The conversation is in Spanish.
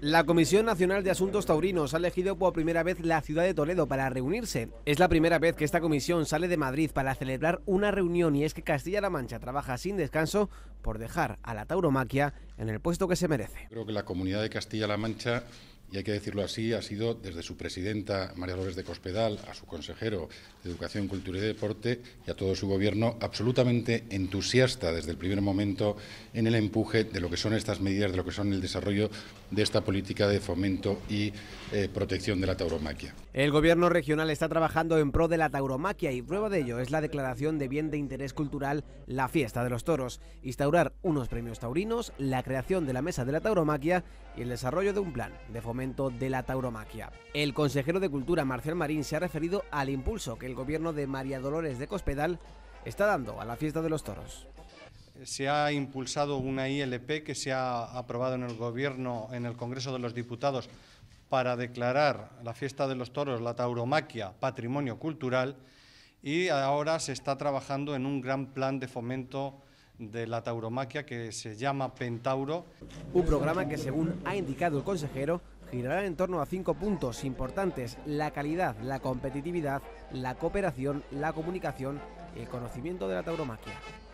La Comisión Nacional de Asuntos Taurinos ha elegido por primera vez la ciudad de Toledo para reunirse. Es la primera vez que esta comisión sale de Madrid para celebrar una reunión y es que Castilla-La Mancha trabaja sin descanso por dejar a la tauromaquia en el puesto que se merece. Creo que la comunidad de Castilla-La Mancha y hay que decirlo así, ha sido desde su presidenta María López de Cospedal a su consejero de Educación, Cultura y Deporte y a todo su gobierno absolutamente entusiasta desde el primer momento en el empuje de lo que son estas medidas, de lo que son el desarrollo de esta política de fomento y eh, protección de la tauromaquia. El gobierno regional está trabajando en pro de la tauromaquia y prueba de ello es la declaración de bien de interés cultural La Fiesta de los Toros, instaurar unos premios taurinos, la creación de la Mesa de la Tauromaquia y el desarrollo de un plan de fomento de la tauromaquia. El consejero de Cultura, Marcel Marín, se ha referido al impulso que el gobierno de María Dolores de Cospedal está dando a la fiesta de los toros. Eh, se ha impulsado una ILP que se ha aprobado en el Gobierno, en el Congreso de los Diputados, para declarar la fiesta de los toros, la tauromaquia, patrimonio cultural y ahora se está trabajando en un gran plan de fomento de la tauromaquia que se llama Pentauro. Un programa que, según ha indicado el consejero, girarán en torno a cinco puntos importantes, la calidad, la competitividad, la cooperación, la comunicación y el conocimiento de la tauromaquia.